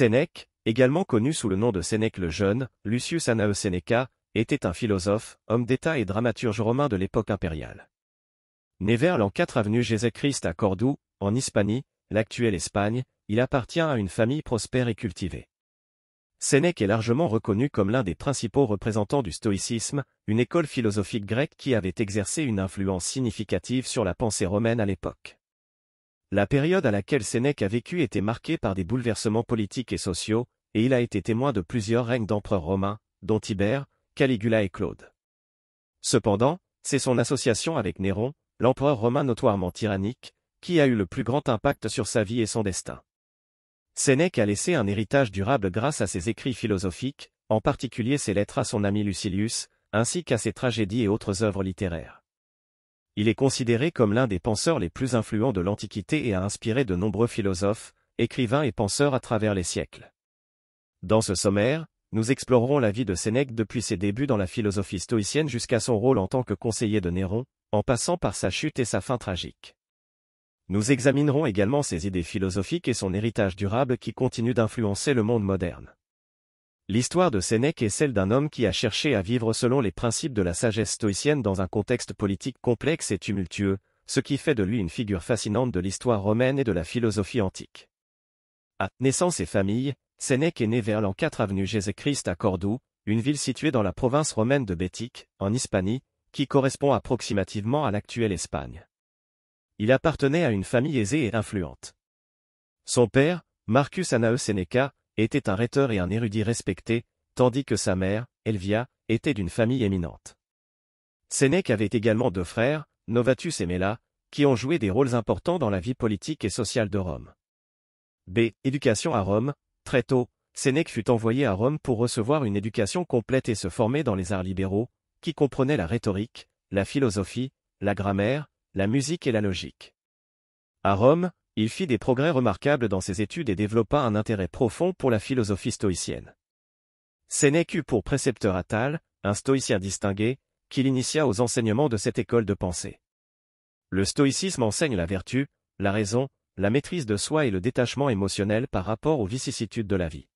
Sénèque, également connu sous le nom de Sénèque le Jeune, Lucius Annaeus Sénéca, était un philosophe, homme d'État et dramaturge romain de l'époque impériale. Né vers l'an 4 avenue Jésus-Christ à Cordoue, en Hispanie, l'actuelle Espagne, il appartient à une famille prospère et cultivée. Sénèque est largement reconnu comme l'un des principaux représentants du stoïcisme, une école philosophique grecque qui avait exercé une influence significative sur la pensée romaine à l'époque. La période à laquelle Sénèque a vécu était marquée par des bouleversements politiques et sociaux, et il a été témoin de plusieurs règnes d'empereurs romains, dont Tibère, Caligula et Claude. Cependant, c'est son association avec Néron, l'empereur romain notoirement tyrannique, qui a eu le plus grand impact sur sa vie et son destin. Sénèque a laissé un héritage durable grâce à ses écrits philosophiques, en particulier ses lettres à son ami Lucilius, ainsi qu'à ses tragédies et autres œuvres littéraires. Il est considéré comme l'un des penseurs les plus influents de l'Antiquité et a inspiré de nombreux philosophes, écrivains et penseurs à travers les siècles. Dans ce sommaire, nous explorerons la vie de Sénèque depuis ses débuts dans la philosophie stoïcienne jusqu'à son rôle en tant que conseiller de Néron, en passant par sa chute et sa fin tragique. Nous examinerons également ses idées philosophiques et son héritage durable qui continue d'influencer le monde moderne. L'histoire de Sénèque est celle d'un homme qui a cherché à vivre selon les principes de la sagesse stoïcienne dans un contexte politique complexe et tumultueux, ce qui fait de lui une figure fascinante de l'histoire romaine et de la philosophie antique. À naissance et famille, Sénèque est né vers l'an 4 avenue Jésus-Christ à Cordoue, une ville située dans la province romaine de Bétique, en Hispanie, qui correspond approximativement à l'actuelle Espagne. Il appartenait à une famille aisée et influente. Son père, Marcus Anaeus Sénéca, était un rhéteur et un érudit respecté, tandis que sa mère, Elvia, était d'une famille éminente. Sénèque avait également deux frères, Novatus et Mela, qui ont joué des rôles importants dans la vie politique et sociale de Rome. B. Éducation à Rome. Très tôt, Sénèque fut envoyé à Rome pour recevoir une éducation complète et se former dans les arts libéraux, qui comprenaient la rhétorique, la philosophie, la grammaire, la musique et la logique. À Rome, il fit des progrès remarquables dans ses études et développa un intérêt profond pour la philosophie stoïcienne. Sénèque eut pour précepteur Attal, un stoïcien distingué, qui l'initia aux enseignements de cette école de pensée. Le stoïcisme enseigne la vertu, la raison, la maîtrise de soi et le détachement émotionnel par rapport aux vicissitudes de la vie.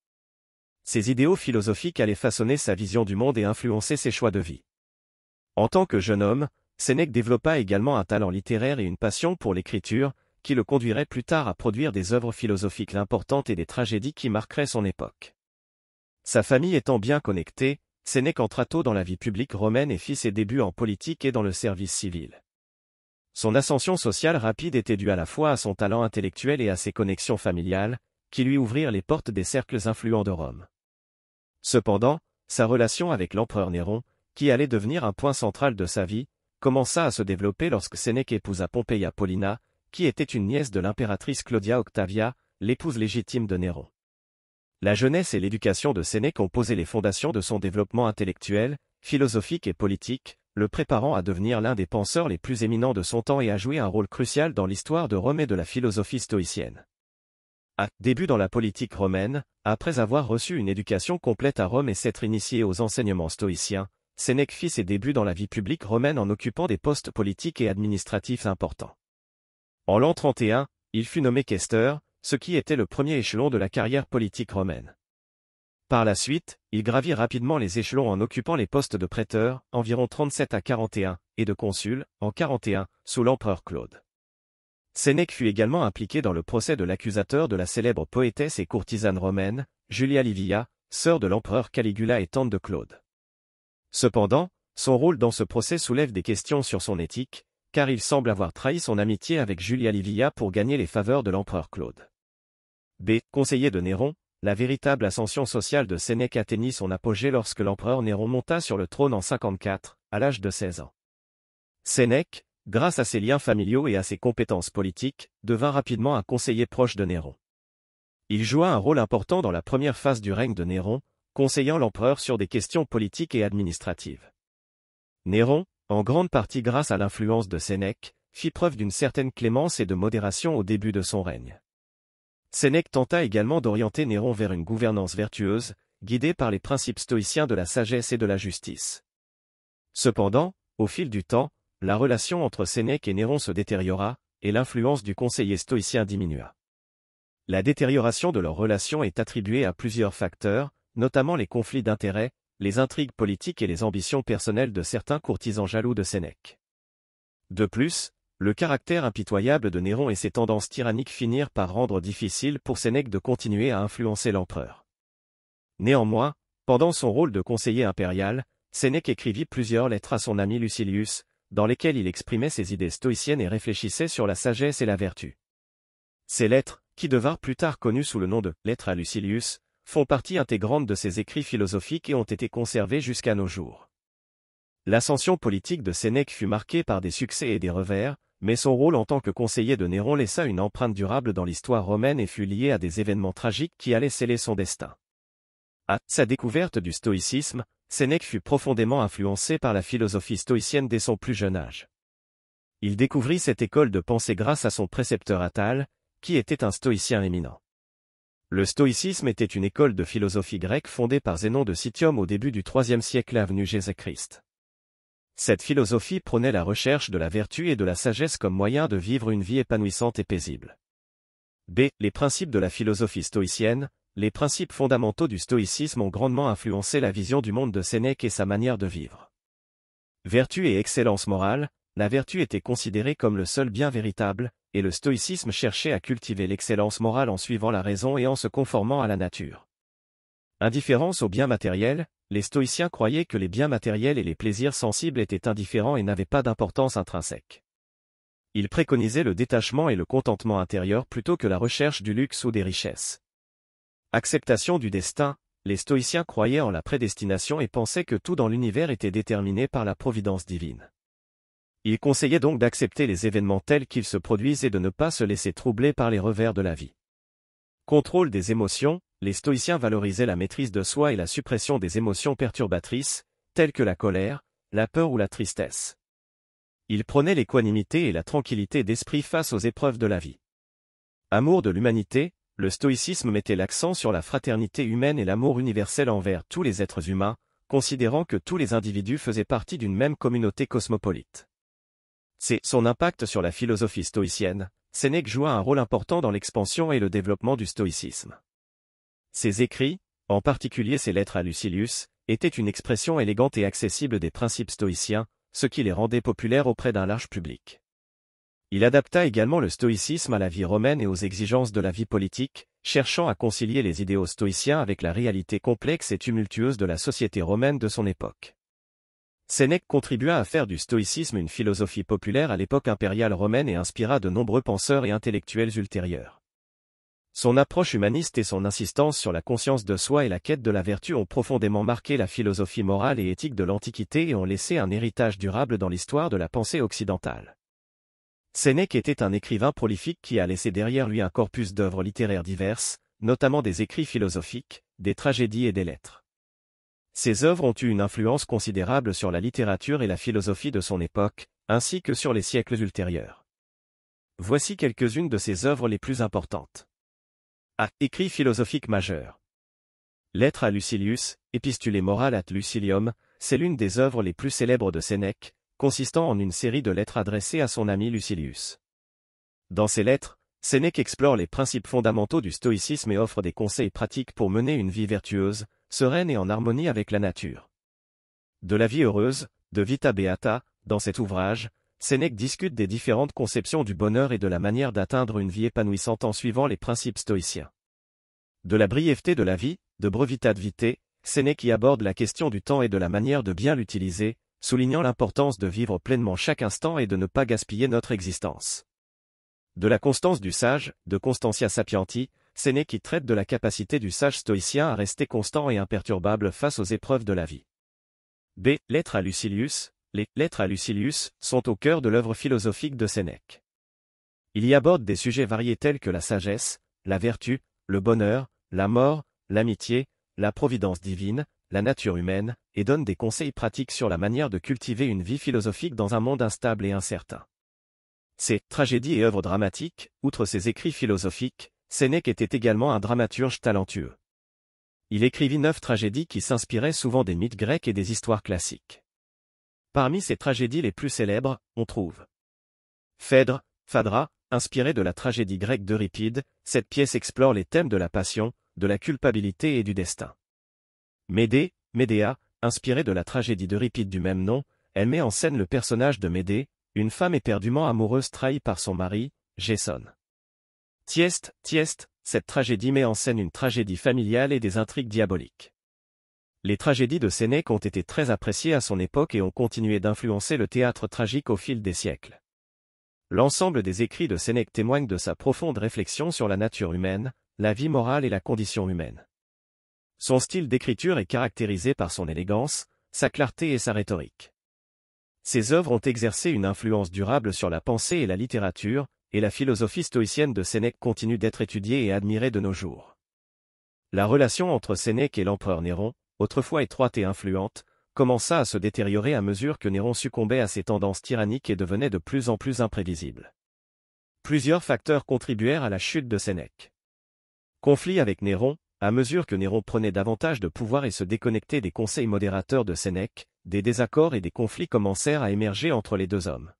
Ses idéaux philosophiques allaient façonner sa vision du monde et influencer ses choix de vie. En tant que jeune homme, Sénèque développa également un talent littéraire et une passion pour l'écriture, qui le conduirait plus tard à produire des œuvres philosophiques importantes et des tragédies qui marqueraient son époque. Sa famille étant bien connectée, Sénèque entra tôt dans la vie publique romaine et fit ses débuts en politique et dans le service civil. Son ascension sociale rapide était due à la fois à son talent intellectuel et à ses connexions familiales, qui lui ouvrirent les portes des cercles influents de Rome. Cependant, sa relation avec l'empereur Néron, qui allait devenir un point central de sa vie, commença à se développer lorsque Sénèque épousa Pompeia Paulina, qui était une nièce de l'impératrice Claudia Octavia, l'épouse légitime de Néron. La jeunesse et l'éducation de Sénèque ont posé les fondations de son développement intellectuel, philosophique et politique, le préparant à devenir l'un des penseurs les plus éminents de son temps et à jouer un rôle crucial dans l'histoire de Rome et de la philosophie stoïcienne. A. début dans la politique romaine, après avoir reçu une éducation complète à Rome et s'être initié aux enseignements stoïciens, Sénèque fit ses débuts dans la vie publique romaine en occupant des postes politiques et administratifs importants. En l'an 31, il fut nommé questeur, ce qui était le premier échelon de la carrière politique romaine. Par la suite, il gravit rapidement les échelons en occupant les postes de prêteur, environ 37 à 41, et de consul, en 41, sous l'empereur Claude. Sénèque fut également impliqué dans le procès de l'accusateur de la célèbre poétesse et courtisane romaine, Julia Livia, sœur de l'empereur Caligula et tante de Claude. Cependant, son rôle dans ce procès soulève des questions sur son éthique, car il semble avoir trahi son amitié avec Julia Livia pour gagner les faveurs de l'empereur Claude. B. Conseiller de Néron, la véritable ascension sociale de Sénèque atteignit son apogée lorsque l'empereur Néron monta sur le trône en 54, à l'âge de 16 ans. Sénèque, grâce à ses liens familiaux et à ses compétences politiques, devint rapidement un conseiller proche de Néron. Il joua un rôle important dans la première phase du règne de Néron, conseillant l'empereur sur des questions politiques et administratives. Néron, en grande partie grâce à l'influence de Sénèque, fit preuve d'une certaine clémence et de modération au début de son règne. Sénèque tenta également d'orienter Néron vers une gouvernance vertueuse, guidée par les principes stoïciens de la sagesse et de la justice. Cependant, au fil du temps, la relation entre Sénèque et Néron se détériora, et l'influence du conseiller stoïcien diminua. La détérioration de leur relation est attribuée à plusieurs facteurs, notamment les conflits d'intérêts, les intrigues politiques et les ambitions personnelles de certains courtisans jaloux de Sénèque. De plus, le caractère impitoyable de Néron et ses tendances tyranniques finirent par rendre difficile pour Sénèque de continuer à influencer l'empereur. Néanmoins, pendant son rôle de conseiller impérial, Sénèque écrivit plusieurs lettres à son ami Lucilius, dans lesquelles il exprimait ses idées stoïciennes et réfléchissait sur la sagesse et la vertu. Ces lettres, qui devinrent plus tard connues sous le nom de « Lettres à Lucilius », font partie intégrante de ses écrits philosophiques et ont été conservés jusqu'à nos jours. L'ascension politique de Sénèque fut marquée par des succès et des revers, mais son rôle en tant que conseiller de Néron laissa une empreinte durable dans l'histoire romaine et fut lié à des événements tragiques qui allaient sceller son destin. À sa découverte du stoïcisme, Sénèque fut profondément influencé par la philosophie stoïcienne dès son plus jeune âge. Il découvrit cette école de pensée grâce à son précepteur Attal, qui était un stoïcien éminent. Le stoïcisme était une école de philosophie grecque fondée par Zénon de Sitium au début du IIIe siècle avenue Jésus-Christ. Cette philosophie prônait la recherche de la vertu et de la sagesse comme moyen de vivre une vie épanouissante et paisible. B. Les principes de la philosophie stoïcienne, les principes fondamentaux du stoïcisme ont grandement influencé la vision du monde de Sénèque et sa manière de vivre. Vertu et excellence morale, la vertu était considérée comme le seul bien véritable, et le stoïcisme cherchait à cultiver l'excellence morale en suivant la raison et en se conformant à la nature. Indifférence aux biens matériels, les stoïciens croyaient que les biens matériels et les plaisirs sensibles étaient indifférents et n'avaient pas d'importance intrinsèque. Ils préconisaient le détachement et le contentement intérieur plutôt que la recherche du luxe ou des richesses. Acceptation du destin, les stoïciens croyaient en la prédestination et pensaient que tout dans l'univers était déterminé par la providence divine. Il conseillait donc d'accepter les événements tels qu'ils se produisent et de ne pas se laisser troubler par les revers de la vie. Contrôle des émotions, les stoïciens valorisaient la maîtrise de soi et la suppression des émotions perturbatrices, telles que la colère, la peur ou la tristesse. Ils prenaient l'équanimité et la tranquillité d'esprit face aux épreuves de la vie. Amour de l'humanité, le stoïcisme mettait l'accent sur la fraternité humaine et l'amour universel envers tous les êtres humains, considérant que tous les individus faisaient partie d'une même communauté cosmopolite. C'est son impact sur la philosophie stoïcienne. Sénèque joua un rôle important dans l'expansion et le développement du stoïcisme. Ses écrits, en particulier ses lettres à Lucilius, étaient une expression élégante et accessible des principes stoïciens, ce qui les rendait populaires auprès d'un large public. Il adapta également le stoïcisme à la vie romaine et aux exigences de la vie politique, cherchant à concilier les idéaux stoïciens avec la réalité complexe et tumultueuse de la société romaine de son époque. Sénèque contribua à faire du stoïcisme une philosophie populaire à l'époque impériale romaine et inspira de nombreux penseurs et intellectuels ultérieurs. Son approche humaniste et son insistance sur la conscience de soi et la quête de la vertu ont profondément marqué la philosophie morale et éthique de l'Antiquité et ont laissé un héritage durable dans l'histoire de la pensée occidentale. Sénèque était un écrivain prolifique qui a laissé derrière lui un corpus d'œuvres littéraires diverses, notamment des écrits philosophiques, des tragédies et des lettres. Ses œuvres ont eu une influence considérable sur la littérature et la philosophie de son époque, ainsi que sur les siècles ultérieurs. Voici quelques-unes de ses œuvres les plus importantes. A. Écrit philosophique majeur. Lettre à Lucilius, Épistule morale at Lucilium, c'est l'une des œuvres les plus célèbres de Sénèque, consistant en une série de lettres adressées à son ami Lucilius. Dans ces lettres, Sénèque explore les principes fondamentaux du stoïcisme et offre des conseils pratiques pour mener une vie vertueuse, sereine et en harmonie avec la nature. De la vie heureuse, de Vita Beata, dans cet ouvrage, Sénèque discute des différentes conceptions du bonheur et de la manière d'atteindre une vie épanouissante en suivant les principes stoïciens. De la brièveté de la vie, de de Vitae, Sénèque y aborde la question du temps et de la manière de bien l'utiliser, soulignant l'importance de vivre pleinement chaque instant et de ne pas gaspiller notre existence. De la constance du sage, de Constantia Sapienti, Sénèque y traite de la capacité du sage stoïcien à rester constant et imperturbable face aux épreuves de la vie. B. Lettres à Lucilius. Les Lettres à Lucilius sont au cœur de l'œuvre philosophique de Sénèque. Il y aborde des sujets variés tels que la sagesse, la vertu, le bonheur, la mort, l'amitié, la providence divine, la nature humaine, et donne des conseils pratiques sur la manière de cultiver une vie philosophique dans un monde instable et incertain. Ses tragédies et œuvres dramatiques, outre ses écrits philosophiques, Sénèque était également un dramaturge talentueux. Il écrivit neuf tragédies qui s'inspiraient souvent des mythes grecs et des histoires classiques. Parmi ces tragédies les plus célèbres, on trouve Phèdre, Phadra, inspirée de la tragédie grecque d'Euripide, cette pièce explore les thèmes de la passion, de la culpabilité et du destin. Médée, Médéa, inspirée de la tragédie d'Euripide du même nom, elle met en scène le personnage de Médée, une femme éperdument amoureuse trahie par son mari, Jason. Tieste, Tieste, cette tragédie met en scène une tragédie familiale et des intrigues diaboliques. Les tragédies de Sénèque ont été très appréciées à son époque et ont continué d'influencer le théâtre tragique au fil des siècles. L'ensemble des écrits de Sénèque témoignent de sa profonde réflexion sur la nature humaine, la vie morale et la condition humaine. Son style d'écriture est caractérisé par son élégance, sa clarté et sa rhétorique. Ses œuvres ont exercé une influence durable sur la pensée et la littérature, et la philosophie stoïcienne de Sénèque continue d'être étudiée et admirée de nos jours. La relation entre Sénèque et l'empereur Néron, autrefois étroite et influente, commença à se détériorer à mesure que Néron succombait à ses tendances tyranniques et devenait de plus en plus imprévisible. Plusieurs facteurs contribuèrent à la chute de Sénèque. Conflit avec Néron, à mesure que Néron prenait davantage de pouvoir et se déconnectait des conseils modérateurs de Sénèque, des désaccords et des conflits commencèrent à émerger entre les deux hommes.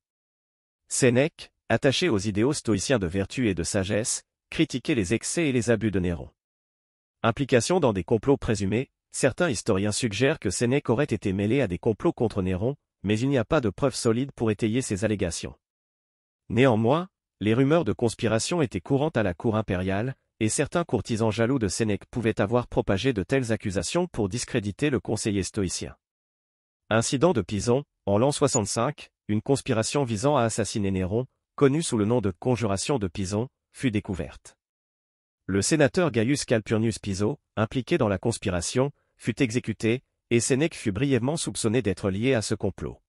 Sénèque, attaché aux idéaux stoïciens de vertu et de sagesse, critiquait les excès et les abus de Néron. Implication dans des complots présumés, certains historiens suggèrent que Sénèque aurait été mêlé à des complots contre Néron, mais il n'y a pas de preuves solides pour étayer ces allégations. Néanmoins, les rumeurs de conspiration étaient courantes à la cour impériale, et certains courtisans jaloux de Sénèque pouvaient avoir propagé de telles accusations pour discréditer le conseiller stoïcien. Incident de Pison, en l'an 65, une conspiration visant à assassiner Néron, connue sous le nom de conjuration de Pison, fut découverte. Le sénateur Gaius Calpurnius Piso, impliqué dans la conspiration, fut exécuté, et Sénèque fut brièvement soupçonné d'être lié à ce complot.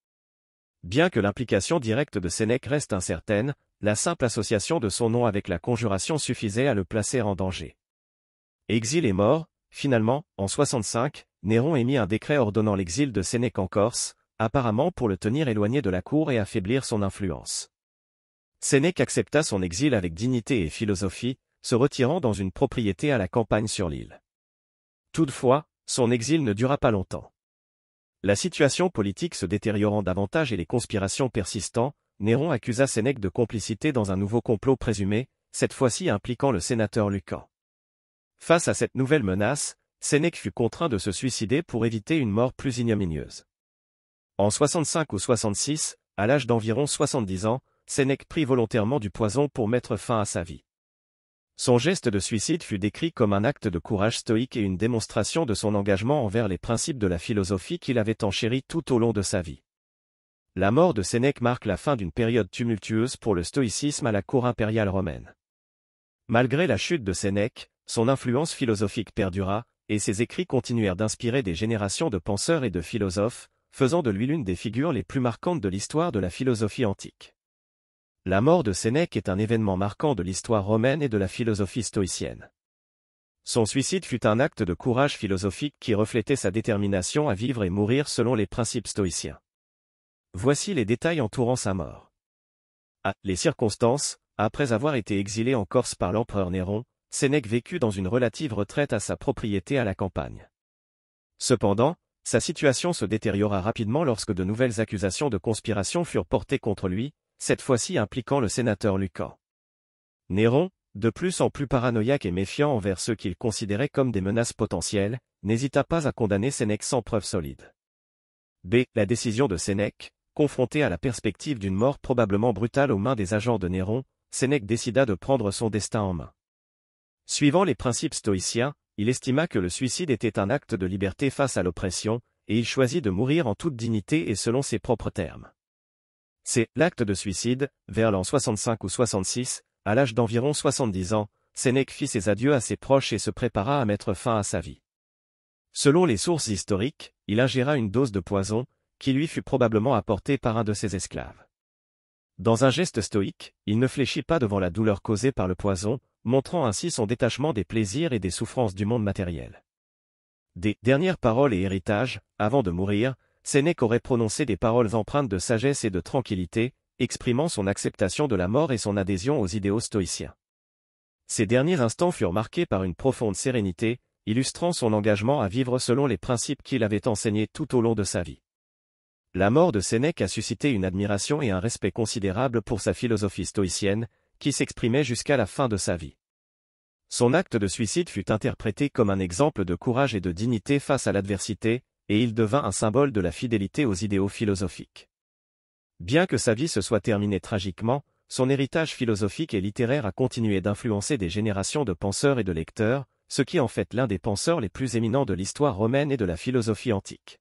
Bien que l'implication directe de Sénèque reste incertaine, la simple association de son nom avec la conjuration suffisait à le placer en danger. Exil et mort, finalement, en 65, Néron émit un décret ordonnant l'exil de Sénèque en Corse, apparemment pour le tenir éloigné de la cour et affaiblir son influence. Sénèque accepta son exil avec dignité et philosophie, se retirant dans une propriété à la campagne sur l'île. Toutefois, son exil ne dura pas longtemps. La situation politique se détériorant davantage et les conspirations persistant, Néron accusa Sénèque de complicité dans un nouveau complot présumé, cette fois-ci impliquant le sénateur Lucan. Face à cette nouvelle menace, Sénèque fut contraint de se suicider pour éviter une mort plus ignominieuse. En 65 ou 66, à l'âge d'environ 70 ans, Sénèque prit volontairement du poison pour mettre fin à sa vie. Son geste de suicide fut décrit comme un acte de courage stoïque et une démonstration de son engagement envers les principes de la philosophie qu'il avait enchéri tout au long de sa vie. La mort de Sénèque marque la fin d'une période tumultueuse pour le stoïcisme à la cour impériale romaine. Malgré la chute de Sénèque, son influence philosophique perdura, et ses écrits continuèrent d'inspirer des générations de penseurs et de philosophes, faisant de lui l'une des figures les plus marquantes de l'histoire de la philosophie antique. La mort de Sénèque est un événement marquant de l'histoire romaine et de la philosophie stoïcienne. Son suicide fut un acte de courage philosophique qui reflétait sa détermination à vivre et mourir selon les principes stoïciens. Voici les détails entourant sa mort. A. Les circonstances, après avoir été exilé en Corse par l'empereur Néron, Sénèque vécut dans une relative retraite à sa propriété à la campagne. Cependant, sa situation se détériora rapidement lorsque de nouvelles accusations de conspiration furent portées contre lui, cette fois-ci impliquant le sénateur Lucan. Néron, de plus en plus paranoïaque et méfiant envers ceux qu'il considérait comme des menaces potentielles, n'hésita pas à condamner Sénèque sans preuve solide. B. La décision de Sénèque, confronté à la perspective d'une mort probablement brutale aux mains des agents de Néron, Sénèque décida de prendre son destin en main. Suivant les principes stoïciens, il estima que le suicide était un acte de liberté face à l'oppression, et il choisit de mourir en toute dignité et selon ses propres termes. C'est l'acte de suicide, vers l'an 65 ou 66, à l'âge d'environ 70 ans, Sénèque fit ses adieux à ses proches et se prépara à mettre fin à sa vie. Selon les sources historiques, il ingéra une dose de poison, qui lui fut probablement apportée par un de ses esclaves. Dans un geste stoïque, il ne fléchit pas devant la douleur causée par le poison, montrant ainsi son détachement des plaisirs et des souffrances du monde matériel. Des dernières paroles et héritages, avant de mourir, Sénèque aurait prononcé des paroles empreintes de sagesse et de tranquillité, exprimant son acceptation de la mort et son adhésion aux idéaux stoïciens. Ces derniers instants furent marqués par une profonde sérénité, illustrant son engagement à vivre selon les principes qu'il avait enseignés tout au long de sa vie. La mort de Sénèque a suscité une admiration et un respect considérable pour sa philosophie stoïcienne, qui s'exprimait jusqu'à la fin de sa vie. Son acte de suicide fut interprété comme un exemple de courage et de dignité face à l'adversité, et il devint un symbole de la fidélité aux idéaux philosophiques. Bien que sa vie se soit terminée tragiquement, son héritage philosophique et littéraire a continué d'influencer des générations de penseurs et de lecteurs, ce qui en fait l'un des penseurs les plus éminents de l'histoire romaine et de la philosophie antique.